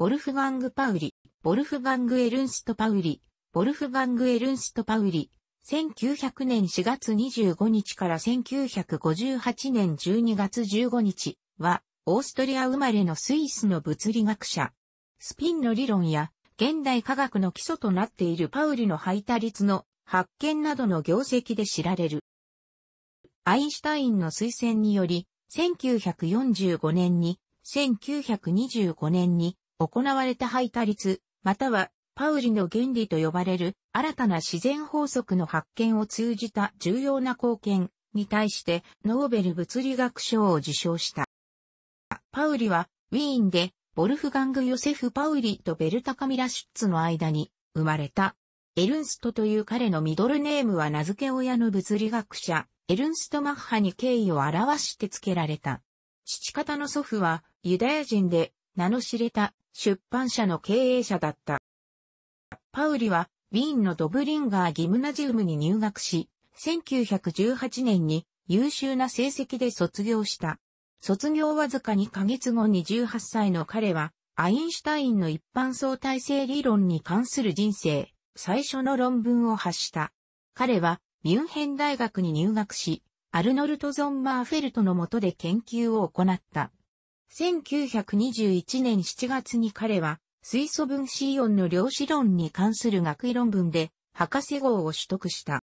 ボルフガング・パウリ、ボルフガング・エルンスト・パウリ、ボルフガング・エルンスト・パウリ、1900年4月25日から1958年12月15日は、オーストリア生まれのスイスの物理学者。スピンの理論や、現代科学の基礎となっているパウリの排他率の発見などの業績で知られる。アインシュタインの推薦により、1945年に、1925年に、行われた排他率、またはパウリの原理と呼ばれる新たな自然法則の発見を通じた重要な貢献に対してノーベル物理学賞を受賞した。パウリはウィーンでボルフガング・ヨセフ・パウリとベルタ・カミラ・シュッツの間に生まれた。エルンストという彼のミドルネームは名付け親の物理学者、エルンスト・マッハに敬意を表して付けられた。父方の祖父はユダヤ人で名の知れた出版社の経営者だった。パウリは、ウィーンのドブリンガーギムナジウムに入学し、1918年に優秀な成績で卒業した。卒業わずか2ヶ月後に18歳の彼は、アインシュタインの一般相対性理論に関する人生、最初の論文を発した。彼は、ミュンヘン大学に入学し、アルノルト・ゾンマーフェルトの下で研究を行った。1921年7月に彼は、水素分子イオンの量子論に関する学位論文で、博士号を取得した。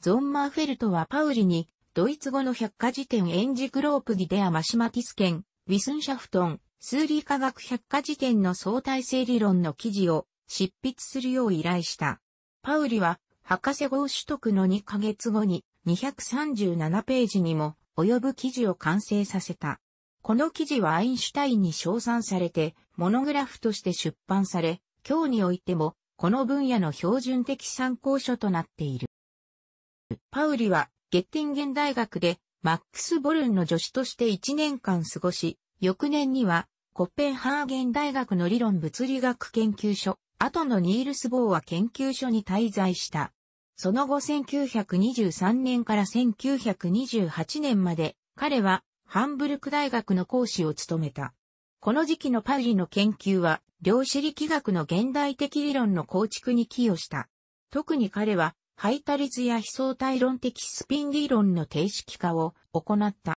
ゾンマーフェルトはパウリに、ドイツ語の百科事典エンジグロープギデアマシマティスケン、ウィスンシャフトン、数理科学百科事典の相対性理論の記事を執筆するよう依頼した。パウリは、博士号取得の2ヶ月後に237ページにも及ぶ記事を完成させた。この記事はアインシュタインに称賛されて、モノグラフとして出版され、今日においても、この分野の標準的参考書となっている。パウリは、ゲッティンゲン大学で、マックス・ボルンの助手として1年間過ごし、翌年には、コッペンハーゲン大学の理論物理学研究所、後のニールス・ボーは研究所に滞在した。その後1923年から1928年まで、彼はハンブルク大学の講師を務めた。この時期のパウリの研究は、量子力学の現代的理論の構築に寄与した。特に彼は、タリ率や非相対論的スピン理論の定式化を行った。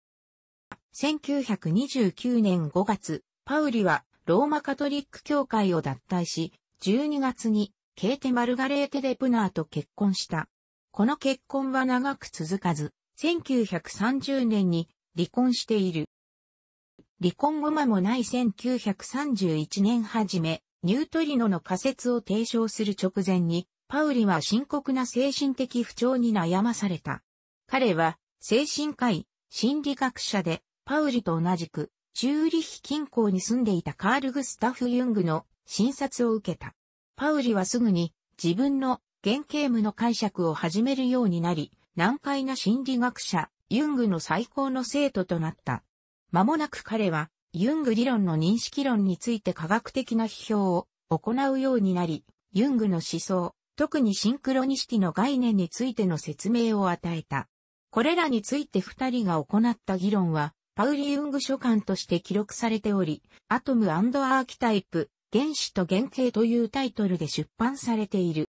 1929年5月、パウリはローマカトリック教会を脱退し、12月にケーテ・マルガレーテ・デ・プナーと結婚した。この結婚は長く続かず、1930年に離婚している。離婚後間もない1931年初め、ニュートリノの仮説を提唱する直前に、パウリは深刻な精神的不調に悩まされた。彼は、精神科医、心理学者で、パウリと同じく、チューリヒ近郊に住んでいたカール・グスタフ・ユングの診察を受けた。パウリはすぐに自分の原型無の解釈を始めるようになり、難解な心理学者、ユングの最高の生徒となった。間もなく彼は、ユング理論の認識論について科学的な批評を行うようになり、ユングの思想、特にシンクロニシティの概念についての説明を与えた。これらについて二人が行った議論は、パウリ・ユング書簡として記録されており、アトムアーキタイプ、原子と原型というタイトルで出版されている。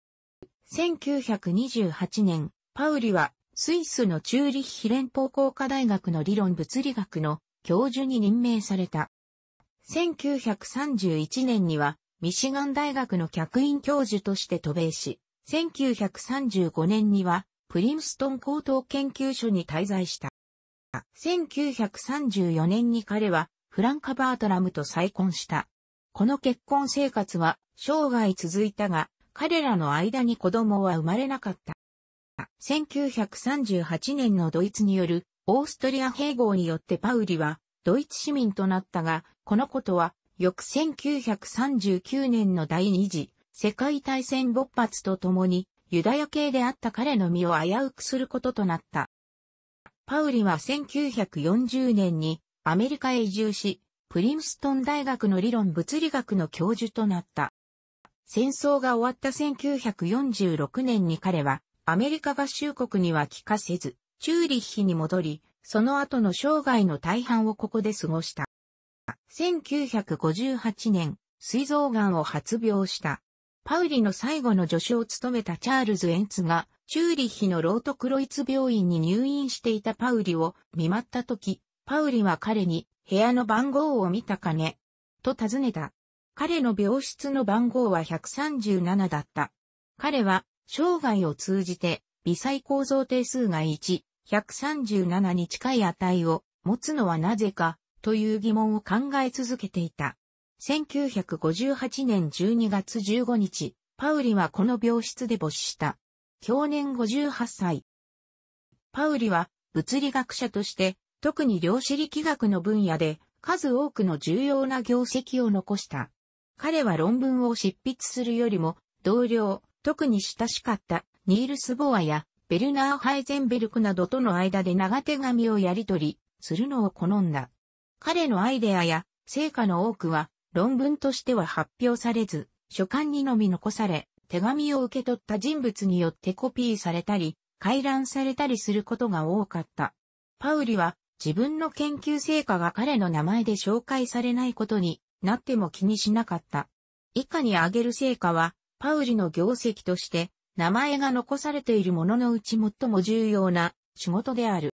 1928年、パウリはスイスのチューリッヒ連邦工科大学の理論物理学の教授に任命された。1931年には、ミシガン大学の客員教授として渡米し、1935年には、プリンストン高等研究所に滞在した。1934年に彼は、フランカ・バートラムと再婚した。この結婚生活は生涯続いたが、彼らの間に子供は生まれなかった。1938年のドイツによるオーストリア併合によってパウリはドイツ市民となったが、このことは翌1939年の第二次世界大戦勃発とともにユダヤ系であった彼の身を危うくすることとなった。パウリは1940年にアメリカへ移住し、プリンストン大学の理論物理学の教授となった。戦争が終わった1946年に彼はアメリカ合衆国には帰化せず、チューリッヒに戻り、その後の生涯の大半をここで過ごした。1958年、膵臓癌を発病した。パウリの最後の助手を務めたチャールズ・エンツが、チューリッヒのロートクロイツ病院に入院していたパウリを見舞った時、パウリは彼に部屋の番号を見たかね、と尋ねた。彼の病室の番号は137だった。彼は生涯を通じて、微細構造定数が1、137に近い値を持つのはなぜか、という疑問を考え続けていた。1958年12月15日、パウリはこの病室で没した。去年58歳。パウリは物理学者として、特に量子力学の分野で数多くの重要な業績を残した。彼は論文を執筆するよりも、同僚、特に親しかったニールス・ボアやベルナー・ハイゼンベルクなどとの間で長手紙をやり取りするのを好んだ。彼のアイデアや成果の多くは論文としては発表されず、書簡にのみ残され、手紙を受け取った人物によってコピーされたり、回覧されたりすることが多かった。パウリは自分の研究成果が彼の名前で紹介されないことになっても気にしなかった。以下に挙げる成果はパウリの業績として、名前が残されているもののうち最も重要な仕事である。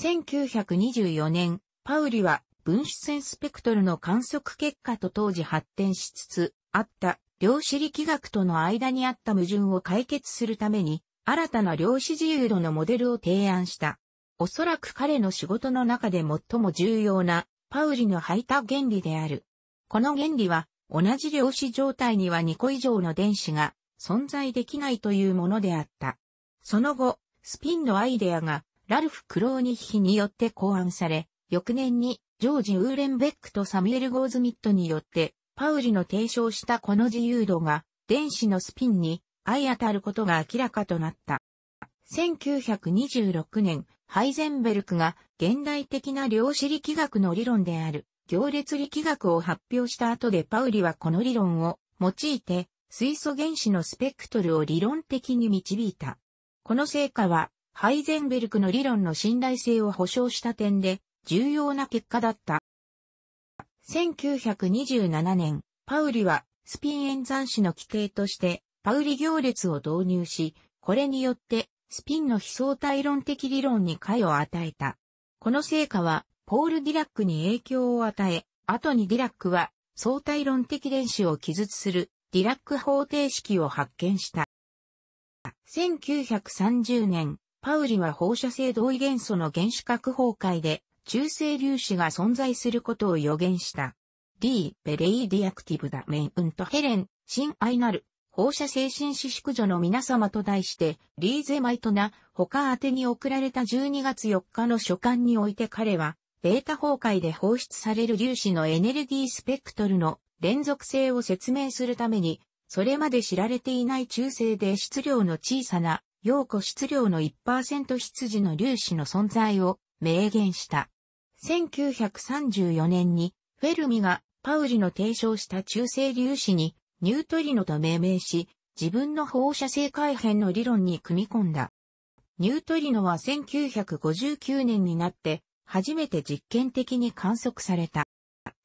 1924年、パウリは分子線スペクトルの観測結果と当時発展しつつあった量子力学との間にあった矛盾を解決するために新たな量子自由度のモデルを提案した。おそらく彼の仕事の中で最も重要なパウリの排他原理である。この原理は同じ量子状態には2個以上の電子が存在できないというものであった。その後、スピンのアイデアがラルフ・クローニッヒによって考案され、翌年にジョージ・ウーレンベックとサミュエル・ゴーズミットによってパウリの提唱したこの自由度が電子のスピンに相当たることが明らかとなった。1926年、ハイゼンベルクが現代的な量子力学の理論である行列力学を発表した後でパウリはこの理論を用いて水素原子のスペクトルを理論的に導いた。この成果はハイゼンベルクの理論の信頼性を保証した点で重要な結果だった。1927年、パウリはスピン演算子の規定としてパウリ行列を導入し、これによってスピンの非相対論的理論に解を与えた。この成果はポール・ディラックに影響を与え、後にディラックは相対論的電子を記述するディラック方程式を発見した。1930年、パウリは放射性同位元素の原子核崩壊で中性粒子が存在することを予言した。D. ベレイディアクティブダメンウントヘレン、親愛なる、放射性紳士宿女の皆様と題して、リーゼマイトな他宛に送られた12月4日の書簡において彼は、ベータ崩壊で放出される粒子のエネルギースペクトルの連続性を説明するために、それまで知られていない中性で質量の小さな、陽子質量の1%質時の粒子の存在を明言した。1934年に、フェルミがパウリの提唱した中性粒子にニュートリノと命名し、自分の放射性改変の理論に組み込んだ。ニュートリノは1959年になって初めて実験的に観測された。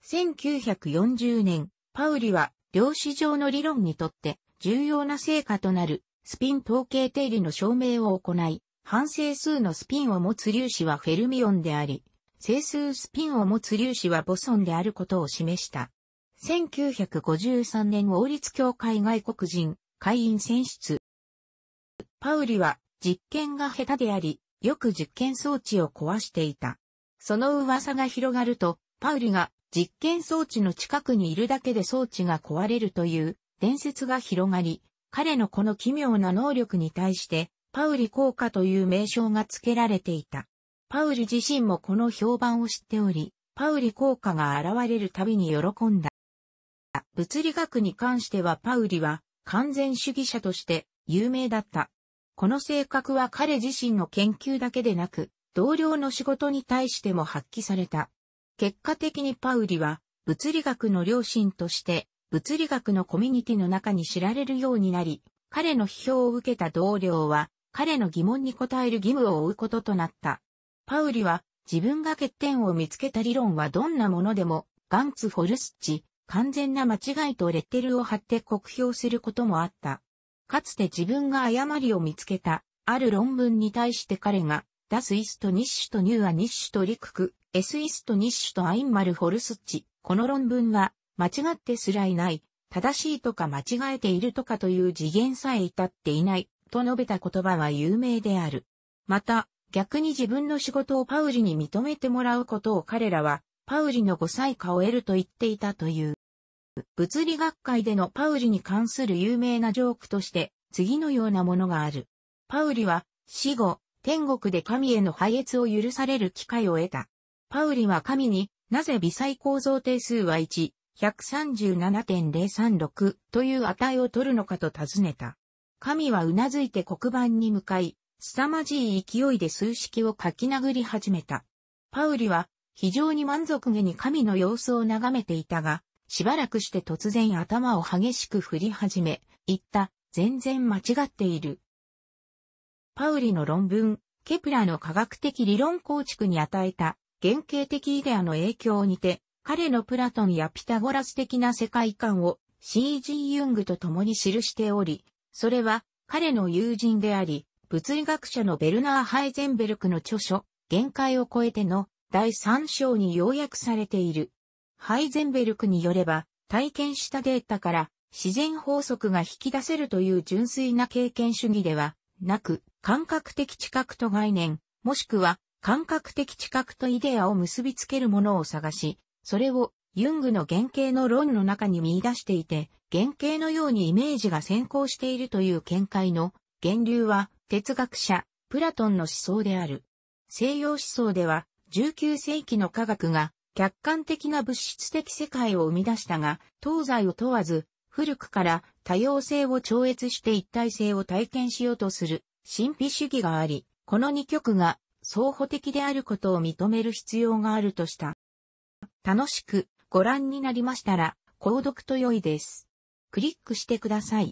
1940年、パウリは量子上の理論にとって重要な成果となるスピン統計定理の証明を行い、反整数のスピンを持つ粒子はフェルミオンであり、整数スピンを持つ粒子はボソンであることを示した。1953年王立協会外国人会員選出。パウリは実験が下手であり、よく実験装置を壊していた。その噂が広がると、パウリが実験装置の近くにいるだけで装置が壊れるという伝説が広がり、彼のこの奇妙な能力に対して、パウリ効果という名称が付けられていた。パウリ自身もこの評判を知っており、パウリ効果が現れるたびに喜んだ。物理学に関してはパウリは完全主義者として有名だった。この性格は彼自身の研究だけでなく、同僚の仕事に対しても発揮された。結果的にパウリは、物理学の良心として、物理学のコミュニティの中に知られるようになり、彼の批評を受けた同僚は、彼の疑問に答える義務を負うこととなった。パウリは、自分が欠点を見つけた理論はどんなものでも、ガンツ・フォルスチ、完全な間違いとレッテルを貼って酷評することもあった。かつて自分が誤りを見つけた、ある論文に対して彼が、ダスイストニッシュとニューアニッシュとリクク、エスイストニッシュとアインマルホルスッチ。この論文は、間違ってすらいない、正しいとか間違えているとかという次元さえ至っていない、と述べた言葉は有名である。また、逆に自分の仕事をパウリに認めてもらうことを彼らは、パウリの誤歳化を得ると言っていたという。物理学会でのパウリに関する有名なジョークとして、次のようなものがある。パウリは、死後、天国で神への配越を許される機会を得た。パウリは神に、なぜ微細構造定数は1、137.036という値を取るのかと尋ねた。神はうなずいて黒板に向かい、凄まじい勢いで数式を書き殴り始めた。パウリは、非常に満足げに神の様子を眺めていたが、しばらくして突然頭を激しく振り始め、言った、全然間違っている。パウリの論文、ケプラの科学的理論構築に与えた原型的イデアの影響にて、彼のプラトンやピタゴラス的な世界観を C.G. ユングと共に記しており、それは彼の友人であり、物理学者のベルナー・ハイゼンベルクの著書、限界を超えての第3章に要約されている。ハイゼンベルクによれば、体験したデータから自然法則が引き出せるという純粋な経験主義では、なく、感覚的知覚と概念、もしくは感覚的知覚とイデアを結びつけるものを探し、それをユングの原型の論の中に見出していて、原型のようにイメージが先行しているという見解の源流は哲学者、プラトンの思想である。西洋思想では19世紀の科学が客観的な物質的世界を生み出したが、東西を問わず古くから多様性を超越して一体性を体験しようとする神秘主義があり、この二極が相補的であることを認める必要があるとした。楽しくご覧になりましたら、購読と良いです。クリックしてください。